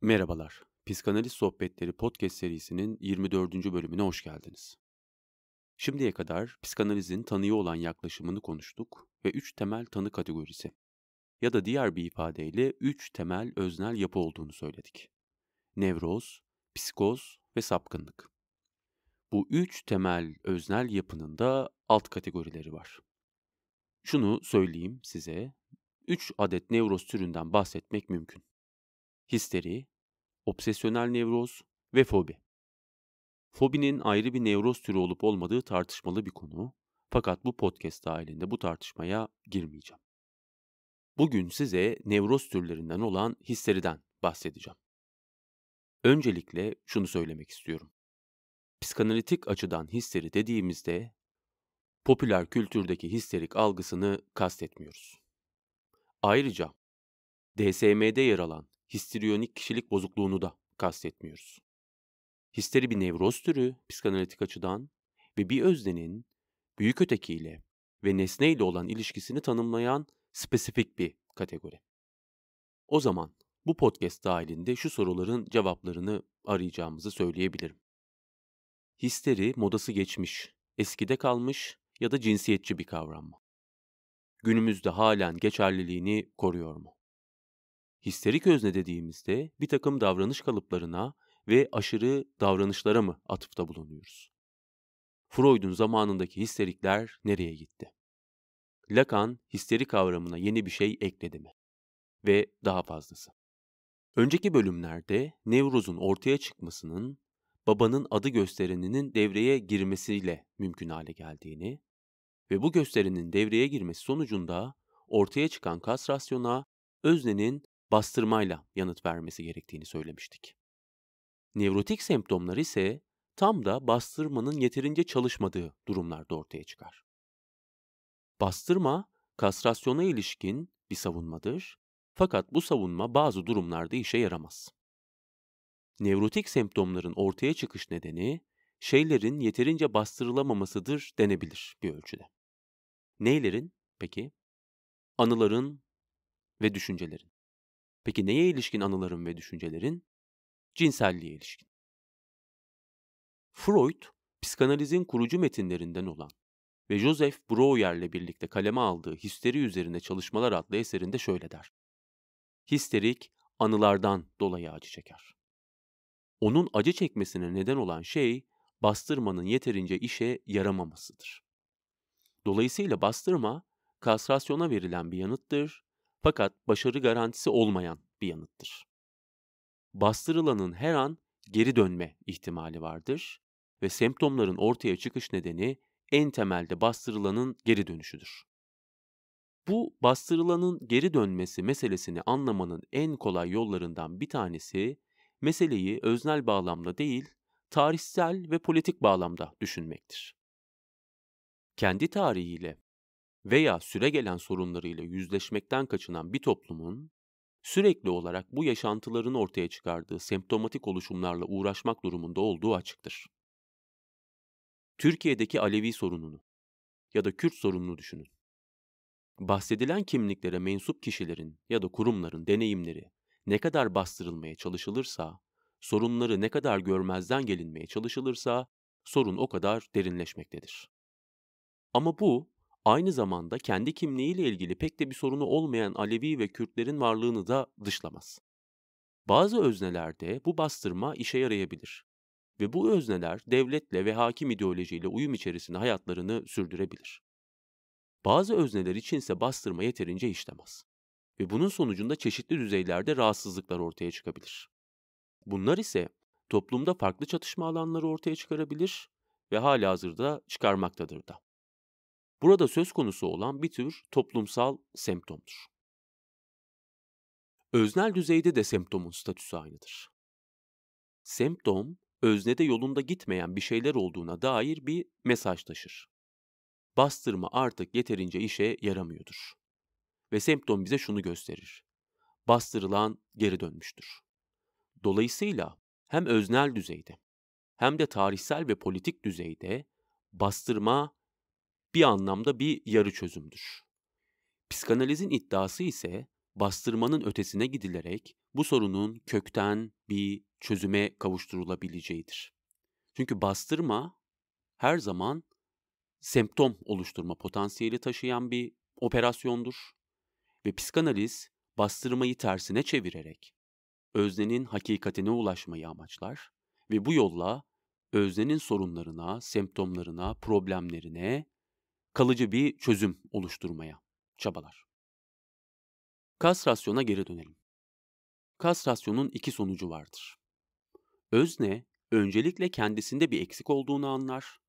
Merhabalar. Psikanaliz Sohbetleri podcast serisinin 24. bölümüne hoş geldiniz. Şimdiye kadar psikanalizin tanıya olan yaklaşımını konuştuk ve 3 temel tanı kategorisi ya da diğer bir ifadeyle 3 temel öznel yapı olduğunu söyledik. Nevroz, psikoz ve sapkınlık. Bu 3 temel öznel yapının da alt kategorileri var. Şunu söyleyeyim size, 3 adet nevroz türünden bahsetmek mümkün histeri, obsesyonel nevroz ve fobi. Fobinin ayrı bir nevroz türü olup olmadığı tartışmalı bir konu fakat bu podcast dahilinde bu tartışmaya girmeyeceğim. Bugün size nevroz türlerinden olan histeriden bahsedeceğim. Öncelikle şunu söylemek istiyorum. Psikanalitik açıdan histeri dediğimizde popüler kültürdeki histerik algısını kastetmiyoruz. Ayrıca DSM'de yer alan histriyonik kişilik bozukluğunu da kastetmiyoruz. Histeri bir nevroz türü psikanalitik açıdan ve bir öznenin büyük ötekiyle ve nesneyle olan ilişkisini tanımlayan spesifik bir kategori. O zaman bu podcast dahilinde şu soruların cevaplarını arayacağımızı söyleyebilirim. Histeri modası geçmiş, eskide kalmış ya da cinsiyetçi bir kavram mı? Günümüzde halen geçerliliğini koruyor mu? Histerik özne dediğimizde bir takım davranış kalıplarına ve aşırı davranışlara mı atıfta bulunuyoruz? Freud'un zamanındaki histerikler nereye gitti? Lacan histeri kavramına yeni bir şey ekledi mi? Ve daha fazlası. Önceki bölümlerde nevrozun ortaya çıkmasının babanın adı göstereninin devreye girmesiyle mümkün hale geldiğini ve bu gösterinin devreye girmesi sonucunda ortaya çıkan kastrasyona öznenin bastırmayla yanıt vermesi gerektiğini söylemiştik. Nevrotik semptomlar ise tam da bastırmanın yeterince çalışmadığı durumlarda ortaya çıkar. Bastırma, kastrasyona ilişkin bir savunmadır fakat bu savunma bazı durumlarda işe yaramaz. Nevrotik semptomların ortaya çıkış nedeni şeylerin yeterince bastırılamamasıdır denebilir bir ölçüde. Neylerin peki? Anıların ve düşüncelerin. Peki neye ilişkin anıların ve düşüncelerin? Cinselliğe ilişkin. Freud, psikanalizin kurucu metinlerinden olan ve Joseph Breuer'le birlikte kaleme aldığı Histeri üzerine çalışmalar adlı eserinde şöyle der. Histerik, anılardan dolayı acı çeker. Onun acı çekmesine neden olan şey, bastırmanın yeterince işe yaramamasıdır. Dolayısıyla bastırma, kastrasyona verilen bir yanıttır fakat başarı garantisi olmayan bir yanıttır. Bastırılanın her an geri dönme ihtimali vardır ve semptomların ortaya çıkış nedeni en temelde bastırılanın geri dönüşüdür. Bu bastırılanın geri dönmesi meselesini anlamanın en kolay yollarından bir tanesi, meseleyi öznel bağlamda değil, tarihsel ve politik bağlamda düşünmektir. Kendi tarihiyle veya süre süregelen sorunlarıyla yüzleşmekten kaçınan bir toplumun sürekli olarak bu yaşantıların ortaya çıkardığı semptomatik oluşumlarla uğraşmak durumunda olduğu açıktır. Türkiye'deki Alevi sorununu ya da Kürt sorununu düşünün. Bahsedilen kimliklere mensup kişilerin ya da kurumların deneyimleri ne kadar bastırılmaya çalışılırsa, sorunları ne kadar görmezden gelinmeye çalışılırsa sorun o kadar derinleşmektedir. Ama bu aynı zamanda kendi kimliğiyle ilgili pek de bir sorunu olmayan Alevi ve Kürtlerin varlığını da dışlamaz. Bazı öznelerde bu bastırma işe yarayabilir ve bu özneler devletle ve hakim ideolojiyle uyum içerisinde hayatlarını sürdürebilir. Bazı özneler içinse bastırma yeterince işlemez ve bunun sonucunda çeşitli düzeylerde rahatsızlıklar ortaya çıkabilir. Bunlar ise toplumda farklı çatışma alanları ortaya çıkarabilir ve halihazırda çıkarmaktadır da burada söz konusu olan bir tür toplumsal semptomdur. Öznel düzeyde de semptomun statüsü aynıdır. Semptom, öznede yolunda gitmeyen bir şeyler olduğuna dair bir mesaj taşır. Bastırma artık yeterince işe yaramıyordur. Ve semptom bize şunu gösterir. Bastırılan geri dönmüştür. Dolayısıyla hem öznel düzeyde hem de tarihsel ve politik düzeyde bastırma bir anlamda bir yarı çözümdür. Psikanalizin iddiası ise bastırmanın ötesine gidilerek bu sorunun kökten bir çözüme kavuşturulabileceğidir. Çünkü bastırma her zaman semptom oluşturma potansiyeli taşıyan bir operasyondur ve psikanaliz bastırmayı tersine çevirerek öznenin hakikatine ulaşmayı amaçlar ve bu yolla öznenin sorunlarına, semptomlarına, problemlerine kalıcı bir çözüm oluşturmaya çabalar. Kastrasyona geri dönelim. Kastrasyonun iki sonucu vardır. Özne öncelikle kendisinde bir eksik olduğunu anlar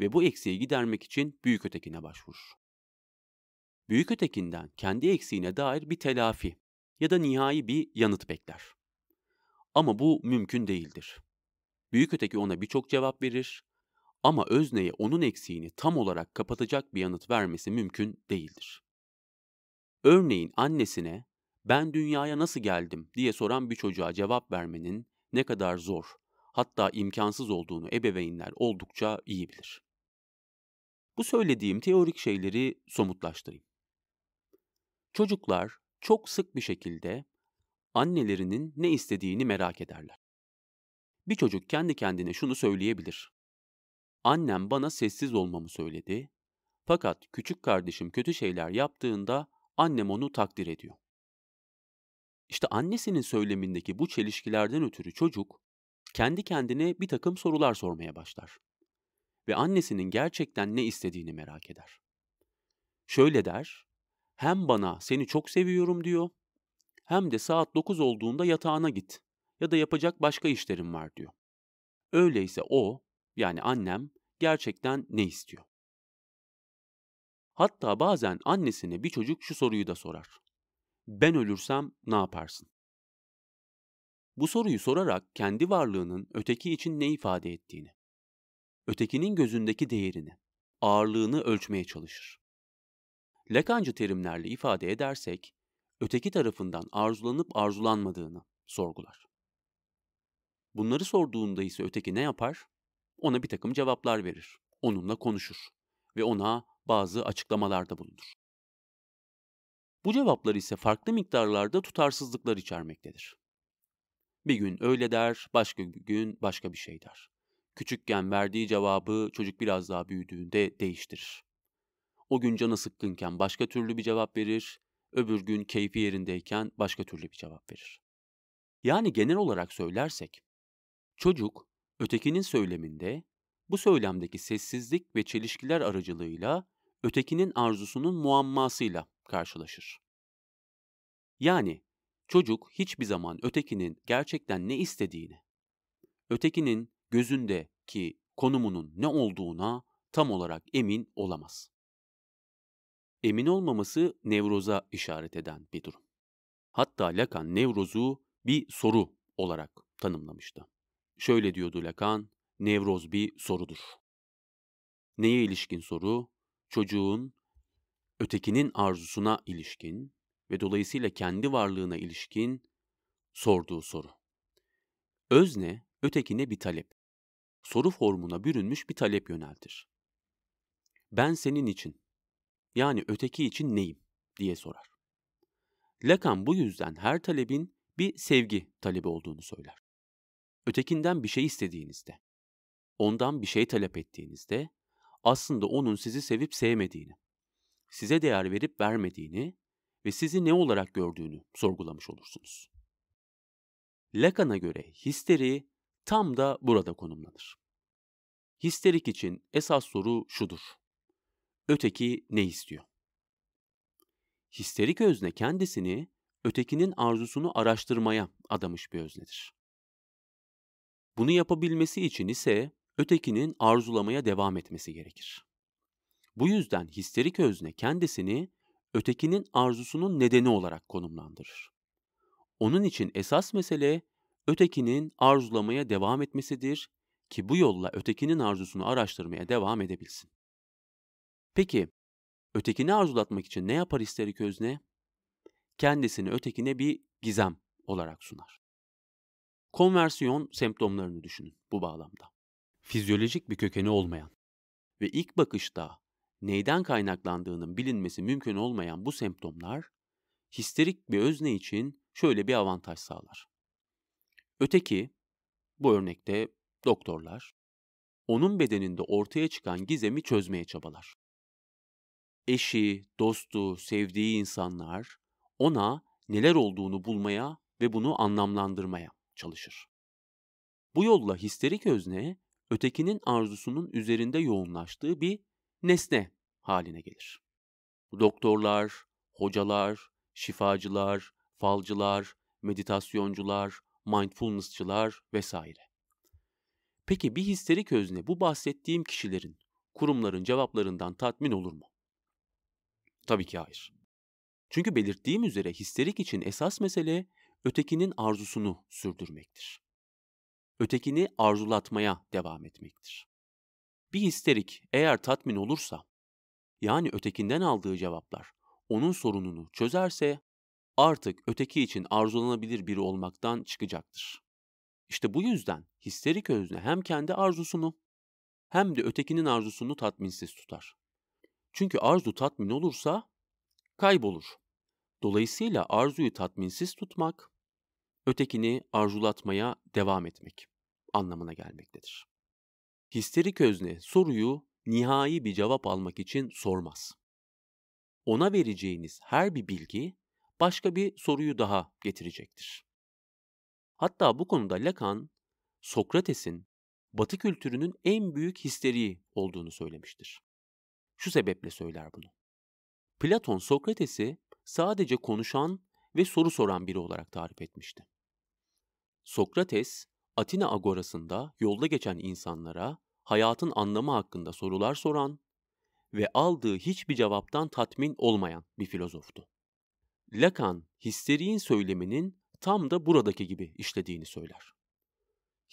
ve bu eksiği gidermek için büyük ötekine başvurur. Büyük ötekinden kendi eksiğine dair bir telafi ya da nihai bir yanıt bekler. Ama bu mümkün değildir. Büyük öteki ona birçok cevap verir ama özneye onun eksiğini tam olarak kapatacak bir yanıt vermesi mümkün değildir. Örneğin annesine ben dünyaya nasıl geldim diye soran bir çocuğa cevap vermenin ne kadar zor, hatta imkansız olduğunu ebeveynler oldukça iyi bilir. Bu söylediğim teorik şeyleri somutlaştırayım. Çocuklar çok sık bir şekilde annelerinin ne istediğini merak ederler. Bir çocuk kendi kendine şunu söyleyebilir. Annem bana sessiz olmamı söyledi. Fakat küçük kardeşim kötü şeyler yaptığında annem onu takdir ediyor. İşte annesinin söylemindeki bu çelişkilerden ötürü çocuk kendi kendine bir takım sorular sormaya başlar ve annesinin gerçekten ne istediğini merak eder. Şöyle der, hem bana seni çok seviyorum diyor, hem de saat 9 olduğunda yatağına git ya da yapacak başka işlerim var diyor. Öyleyse o yani annem gerçekten ne istiyor? Hatta bazen annesine bir çocuk şu soruyu da sorar. Ben ölürsem ne yaparsın? Bu soruyu sorarak kendi varlığının öteki için ne ifade ettiğini, ötekinin gözündeki değerini, ağırlığını ölçmeye çalışır. Lekancı terimlerle ifade edersek, öteki tarafından arzulanıp arzulanmadığını sorgular. Bunları sorduğunda ise öteki ne yapar? ona bir takım cevaplar verir, onunla konuşur ve ona bazı açıklamalarda bulunur. Bu cevaplar ise farklı miktarlarda tutarsızlıklar içermektedir. Bir gün öyle der, başka gün başka bir şey der. Küçükken verdiği cevabı çocuk biraz daha büyüdüğünde değiştirir. O gün canı sıkkınken başka türlü bir cevap verir, öbür gün keyfi yerindeyken başka türlü bir cevap verir. Yani genel olarak söylersek, çocuk Ötekinin söyleminde, bu söylemdeki sessizlik ve çelişkiler aracılığıyla ötekinin arzusunun muammasıyla karşılaşır. Yani çocuk hiçbir zaman ötekinin gerçekten ne istediğini, ötekinin gözündeki konumunun ne olduğuna tam olarak emin olamaz. Emin olmaması nevroza işaret eden bir durum. Hatta Lacan nevrozu bir soru olarak tanımlamıştı. Şöyle diyordu Lacan, nevroz bir sorudur. Neye ilişkin soru? Çocuğun ötekinin arzusuna ilişkin ve dolayısıyla kendi varlığına ilişkin sorduğu soru. Özne, ötekine bir talep. Soru formuna bürünmüş bir talep yöneltir. Ben senin için, yani öteki için neyim diye sorar. Lacan bu yüzden her talebin bir sevgi talebi olduğunu söyler ötekinden bir şey istediğinizde, ondan bir şey talep ettiğinizde aslında onun sizi sevip sevmediğini, size değer verip vermediğini ve sizi ne olarak gördüğünü sorgulamış olursunuz. Lacan'a göre histeri tam da burada konumlanır. Histerik için esas soru şudur. Öteki ne istiyor? Histerik özne kendisini ötekinin arzusunu araştırmaya adamış bir öznedir. Bunu yapabilmesi için ise ötekinin arzulamaya devam etmesi gerekir. Bu yüzden histerik özne kendisini ötekinin arzusunun nedeni olarak konumlandırır. Onun için esas mesele ötekinin arzulamaya devam etmesidir ki bu yolla ötekinin arzusunu araştırmaya devam edebilsin. Peki ötekini arzulatmak için ne yapar histerik özne? Kendisini ötekine bir gizem olarak sunar. Konversiyon semptomlarını düşünün bu bağlamda. Fizyolojik bir kökeni olmayan ve ilk bakışta neyden kaynaklandığının bilinmesi mümkün olmayan bu semptomlar histerik bir özne için şöyle bir avantaj sağlar. Öteki, bu örnekte doktorlar, onun bedeninde ortaya çıkan gizemi çözmeye çabalar. Eşi, dostu, sevdiği insanlar ona neler olduğunu bulmaya ve bunu anlamlandırmaya, çalışır. Bu yolla histerik özne ötekinin arzusunun üzerinde yoğunlaştığı bir nesne haline gelir. Doktorlar, hocalar, şifacılar, falcılar, meditasyoncular, mindfulnessçılar vesaire. Peki bir histerik özne bu bahsettiğim kişilerin, kurumların cevaplarından tatmin olur mu? Tabii ki hayır. Çünkü belirttiğim üzere histerik için esas mesele ötekinin arzusunu sürdürmektir. Ötekini arzulatmaya devam etmektir. Bir histerik eğer tatmin olursa, yani ötekinden aldığı cevaplar onun sorununu çözerse artık öteki için arzulanabilir biri olmaktan çıkacaktır. İşte bu yüzden histerik özne hem kendi arzusunu hem de ötekinin arzusunu tatminsiz tutar. Çünkü arzu tatmin olursa kaybolur. Dolayısıyla arzuyu tatminsiz tutmak ötekini arzulatmaya devam etmek anlamına gelmektedir. Histerik özne soruyu nihai bir cevap almak için sormaz. Ona vereceğiniz her bir bilgi başka bir soruyu daha getirecektir. Hatta bu konuda Lacan, Sokrates'in Batı kültürünün en büyük histeriği olduğunu söylemiştir. Şu sebeple söyler bunu. Platon Sokrates'i sadece konuşan ve soru soran biri olarak tarif etmişti. Sokrates, Atina agorasında yolda geçen insanlara hayatın anlamı hakkında sorular soran ve aldığı hiçbir cevaptan tatmin olmayan bir filozoftu. Lacan, histeriğin söyleminin tam da buradaki gibi işlediğini söyler.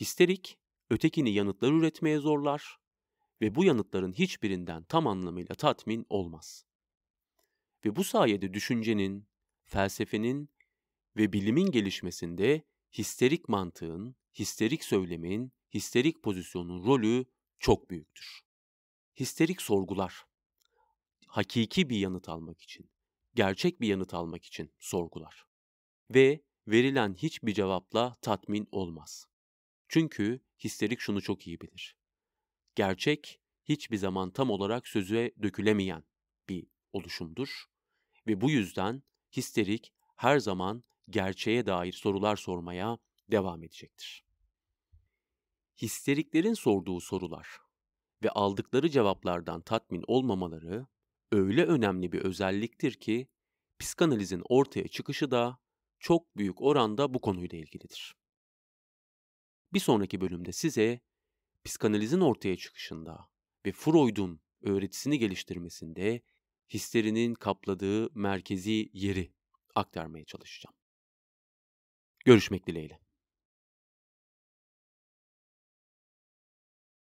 Histerik, ötekini yanıtlar üretmeye zorlar ve bu yanıtların hiçbirinden tam anlamıyla tatmin olmaz. Ve bu sayede düşüncenin, felsefenin ve bilimin gelişmesinde histerik mantığın, histerik söylemin, histerik pozisyonun rolü çok büyüktür. Histerik sorgular. Hakiki bir yanıt almak için, gerçek bir yanıt almak için sorgular. Ve verilen hiçbir cevapla tatmin olmaz. Çünkü histerik şunu çok iyi bilir. Gerçek hiçbir zaman tam olarak sözüye dökülemeyen bir oluşumdur ve bu yüzden histerik her zaman gerçeğe dair sorular sormaya devam edecektir. Histeriklerin sorduğu sorular ve aldıkları cevaplardan tatmin olmamaları öyle önemli bir özelliktir ki psikanalizin ortaya çıkışı da çok büyük oranda bu konuyla ilgilidir. Bir sonraki bölümde size psikanalizin ortaya çıkışında ve Freud'un öğretisini geliştirmesinde histerinin kapladığı merkezi yeri aktarmaya çalışacağım. Görüşmek dileğiyle.